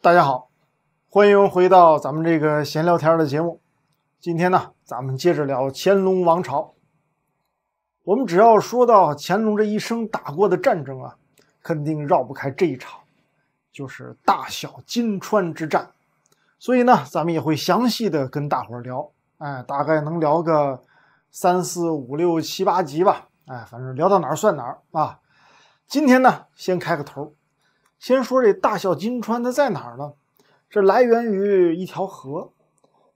大家好，欢迎回到咱们这个闲聊天的节目。今天呢，咱们接着聊乾隆王朝。我们只要说到乾隆这一生打过的战争啊，肯定绕不开这一场，就是大小金川之战。所以呢，咱们也会详细的跟大伙儿聊，哎，大概能聊个三四五六七八集吧，哎，反正聊到哪儿算哪儿啊。今天呢，先开个头。先说这大小金川它在哪儿呢？这来源于一条河，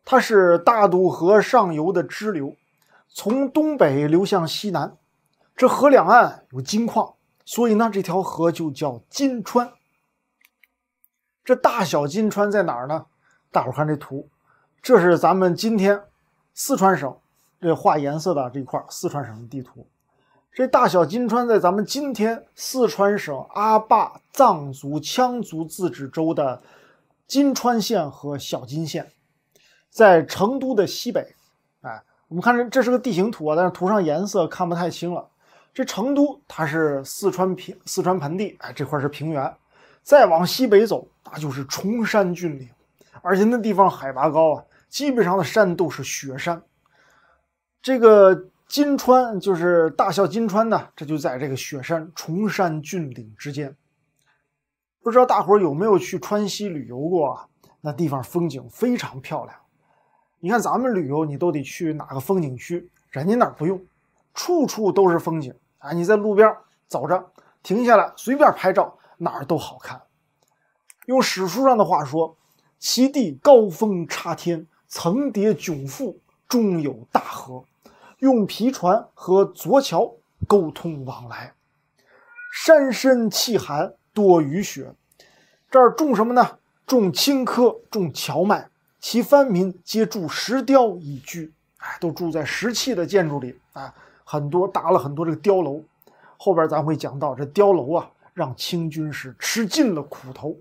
它是大渡河上游的支流，从东北流向西南。这河两岸有金矿，所以呢这条河就叫金川。这大小金川在哪儿呢？大伙看这图，这是咱们今天四川省这画颜色的这一块四川省的地图。这大小金川在咱们今天四川省阿坝藏族羌族自治州的金川县和小金县，在成都的西北。哎，我们看这这是个地形图啊，但是图上颜色看不太清了。这成都它是四川平四川盆地，哎，这块是平原，再往西北走那就是崇山峻岭，而且那地方海拔高啊，基本上的山都是雪山。这个。金川就是大笑金川呢，这就在这个雪山、崇山峻岭之间。不知道大伙有没有去川西旅游过啊？那地方风景非常漂亮。你看咱们旅游，你都得去哪个风景区？人家那儿不用，处处都是风景啊！你在路边走着，停下来随便拍照，哪儿都好看。用史书上的话说：“其地高峰插天，层叠迥复，中有大河。”用皮船和左桥沟通往来。山深气寒，多雨雪。这儿种什么呢？种青稞，种荞麦。其番民皆住石雕以居。哎，都住在石砌的建筑里啊，很多搭了很多这个碉楼。后边咱会讲到，这碉楼啊，让清军是吃尽了苦头。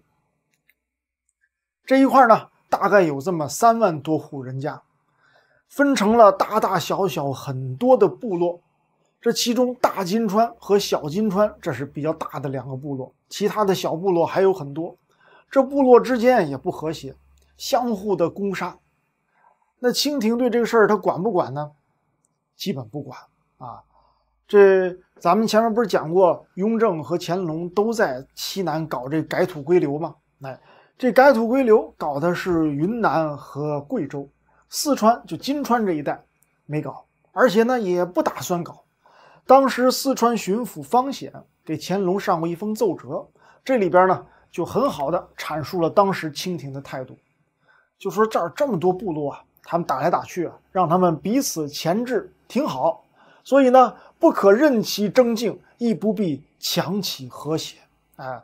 这一块呢，大概有这么三万多户人家。分成了大大小小很多的部落，这其中大金川和小金川这是比较大的两个部落，其他的小部落还有很多。这部落之间也不和谐，相互的攻杀。那清廷对这个事儿他管不管呢？基本不管啊。这咱们前面不是讲过，雍正和乾隆都在西南搞这改土归流吗？哎，这改土归流搞的是云南和贵州。四川就金川这一带没搞，而且呢也不打算搞。当时四川巡抚方显给乾隆上过一封奏折，这里边呢就很好的阐述了当时清廷的态度。就说这儿这么多部落啊，他们打来打去啊，让他们彼此钳制挺好，所以呢不可任其争竞，亦不必强起和谐，哎，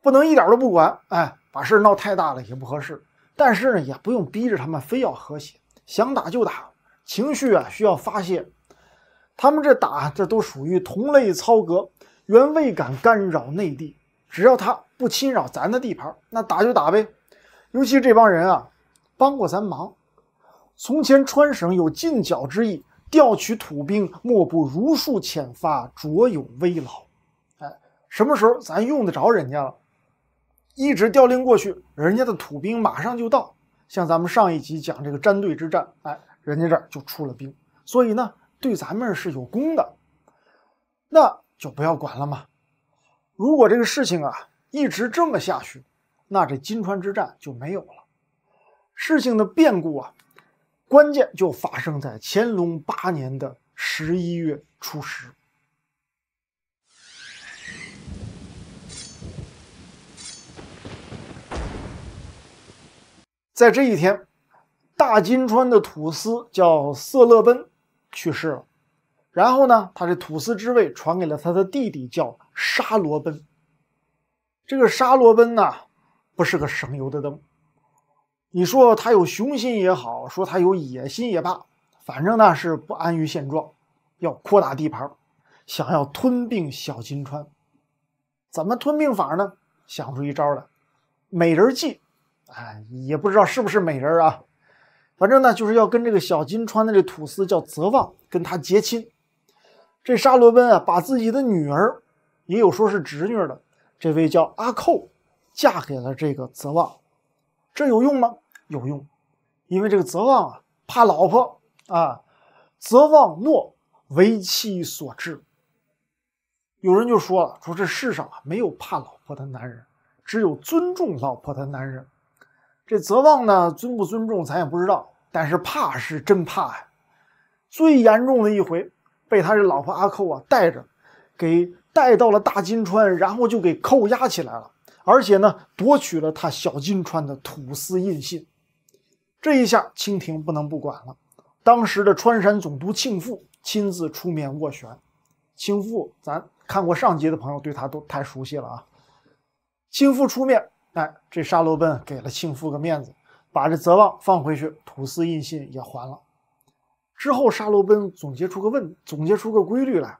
不能一点都不管，哎，把事闹太大了也不合适。但是呢，也不用逼着他们非要和谐，想打就打，情绪啊需要发泄。他们这打，这都属于同类操戈，原未敢干扰内地，只要他不侵扰咱的地盘，那打就打呗。尤其这帮人啊，帮过咱忙。从前川省有进剿之意，调取土兵，莫不如数遣发，卓有威劳。哎，什么时候咱用得着人家了？一直调令过去，人家的土兵马上就到。像咱们上一集讲这个战队之战，哎，人家这儿就出了兵，所以呢，对咱们是有功的，那就不要管了嘛。如果这个事情啊一直这么下去，那这金川之战就没有了。事情的变故啊，关键就发生在乾隆八年的十一月初十。在这一天，大金川的土司叫色勒奔去世了。然后呢，他的土司之位传给了他的弟弟，叫沙罗奔。这个沙罗奔呢，不是个省油的灯。你说他有雄心也好，说他有野心也罢，反正那是不安于现状，要扩大地盘，想要吞并小金川。怎么吞并法呢？想出一招来，美人计。哎，也不知道是不是美人啊，反正呢，就是要跟这个小金川的这土司叫泽旺，跟他结亲。这沙罗奔啊，把自己的女儿，也有说是侄女的，这位叫阿寇，嫁给了这个泽旺。这有用吗？有用，因为这个泽旺啊，怕老婆啊。泽旺诺为妻所致。有人就说了，说这世上啊，没有怕老婆的男人，只有尊重老婆的男人。这泽旺呢，尊不尊重咱也不知道，但是怕是真怕呀。最严重的一回，被他这老婆阿扣啊带着，给带到了大金川，然后就给扣押起来了，而且呢，夺取了他小金川的土司印信。这一下，清廷不能不管了。当时的川陕总督庆父亲自出面斡旋。庆父，咱看过上集的朋友对他都太熟悉了啊。庆父出面。哎，这沙罗奔给了庆父个面子，把这泽旺放回去，土司印信也还了。之后，沙罗奔总结出个问总结出个规律来：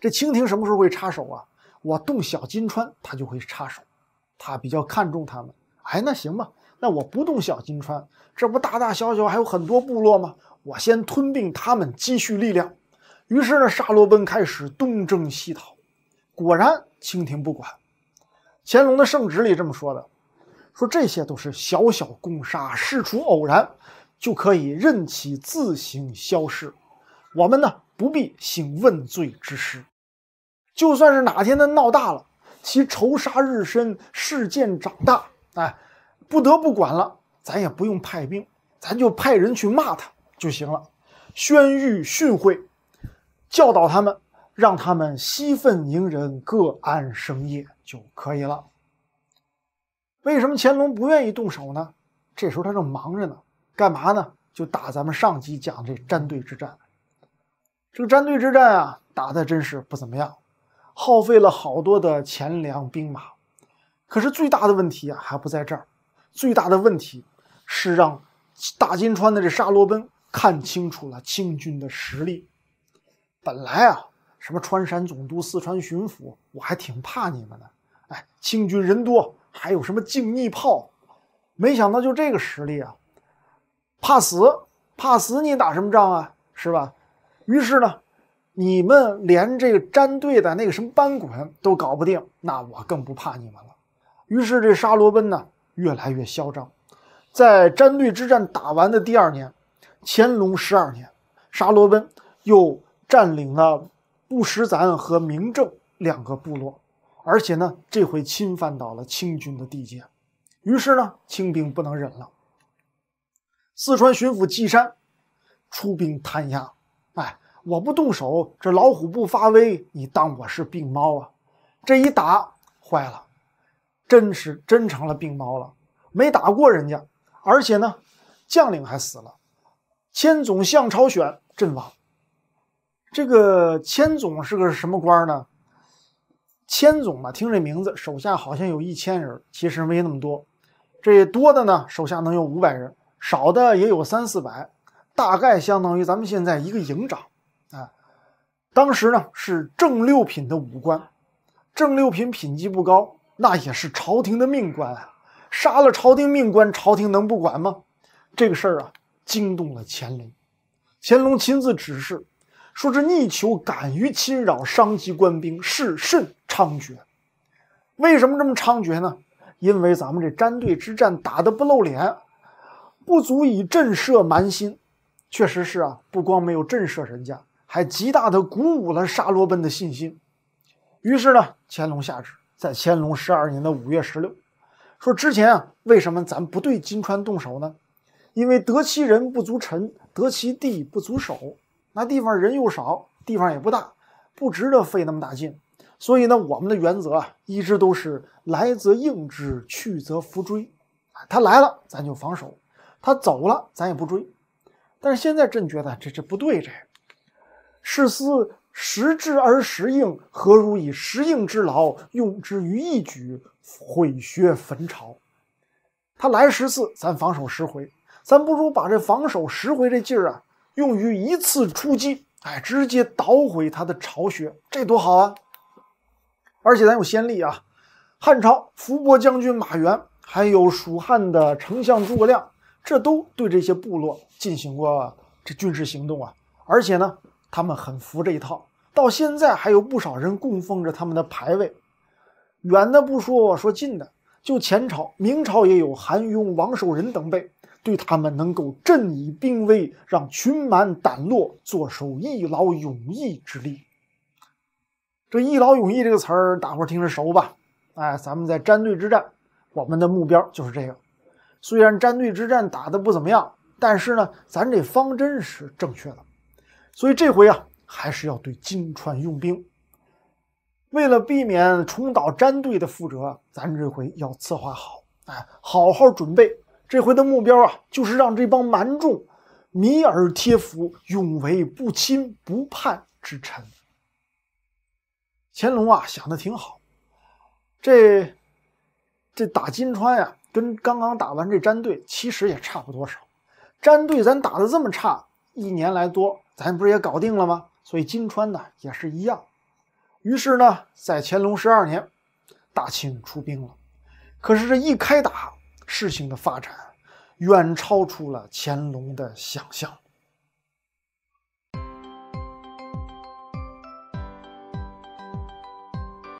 这清廷什么时候会插手啊？我动小金川，他就会插手，他比较看重他们。哎，那行吧，那我不动小金川，这不大大小小还有很多部落吗？我先吞并他们，积蓄力量。于是呢，沙罗奔开始东征西讨，果然清廷不管。乾隆的圣旨里这么说的：“说这些都是小小攻杀，事出偶然，就可以任其自行消失。我们呢不必兴问罪之师。就算是哪天他闹大了，其仇杀日深，事件长大，哎，不得不管了。咱也不用派兵，咱就派人去骂他就行了，宣谕训诲，教导他们。”让他们息愤宁人，各安生业就可以了。为什么乾隆不愿意动手呢？这时候他正忙着呢，干嘛呢？就打咱们上集讲的这战队之战。这个战队之战啊，打的真是不怎么样，耗费了好多的钱粮兵马。可是最大的问题啊，还不在这儿，最大的问题是让大金川的这沙罗奔看清楚了清军的实力。本来啊。什么川陕总督、四川巡抚，我还挺怕你们的。哎，清军人多，还有什么静逆炮，没想到就这个实力啊！怕死，怕死，你打什么仗啊？是吧？于是呢，你们连这个战队的那个什么班滚都搞不定，那我更不怕你们了。于是这沙罗奔呢，越来越嚣张。在战队之战打完的第二年，乾隆十二年，沙罗奔又占领了。不识咱和明正两个部落，而且呢，这回侵犯到了清军的地界，于是呢，清兵不能忍了。四川巡抚纪山出兵弹压。哎，我不动手，这老虎不发威，你当我是病猫啊？这一打坏了，真是真成了病猫了，没打过人家，而且呢，将领还死了，千总向超选阵亡。这个千总是个什么官呢？千总嘛，听这名字，手下好像有一千人，其实没那么多。这多的呢，手下能有五百人，少的也有三四百，大概相当于咱们现在一个营长。啊，当时呢是正六品的武官，正六品品级不高，那也是朝廷的命官啊。杀了朝廷命官，朝廷能不管吗？这个事儿啊，惊动了乾隆，乾隆亲自指示。说是逆求敢于侵扰，伤及官兵，是甚猖獗。为什么这么猖獗呢？因为咱们这战队之战打得不露脸，不足以震慑蛮心。确实是啊，不光没有震慑人家，还极大地鼓舞了沙罗奔的信心。于是呢，乾隆下旨，在乾隆十二年的五月十六，说之前啊，为什么咱不对金川动手呢？因为得其人不足臣，得其地不足守。那地方人又少，地方也不大，不值得费那么大劲。所以呢，我们的原则啊，一直都是来则应之，去则弗追。他来了，咱就防守；他走了，咱也不追。但是现在朕觉得这这不对，这是思时之而时应，何如以时应之劳用之于一举毁削焚朝？他来十次，咱防守十回，咱不如把这防守十回这劲儿啊。用于一次出击，哎，直接捣毁他的巢穴，这多好啊！而且咱有先例啊，汉朝伏波将军马援，还有蜀汉的丞相诸葛亮，这都对这些部落进行过这军事行动啊。而且呢，他们很服这一套，到现在还有不少人供奉着他们的牌位。远的不说，说近的，就前朝明朝也有韩雍、王守仁等辈。对他们能够振以兵威，让群蛮胆落，坐收一劳永逸之力。这一劳永逸这个词儿，大伙儿听着熟吧？哎，咱们在战队之战，我们的目标就是这个。虽然战队之战打得不怎么样，但是呢，咱这方针是正确的。所以这回啊，还是要对金川用兵。为了避免重蹈战队的覆辙，咱这回要策划好，哎，好好准备。这回的目标啊，就是让这帮蛮众米尔贴服，永为不亲不叛之臣。乾隆啊想的挺好，这这打金川呀，跟刚刚打完这战队其实也差不多少。战队咱打的这么差，一年来多咱不是也搞定了吗？所以金川呢也是一样。于是呢，在乾隆十二年，大清出兵了。可是这一开打，事情的发展远超出了乾隆的想象。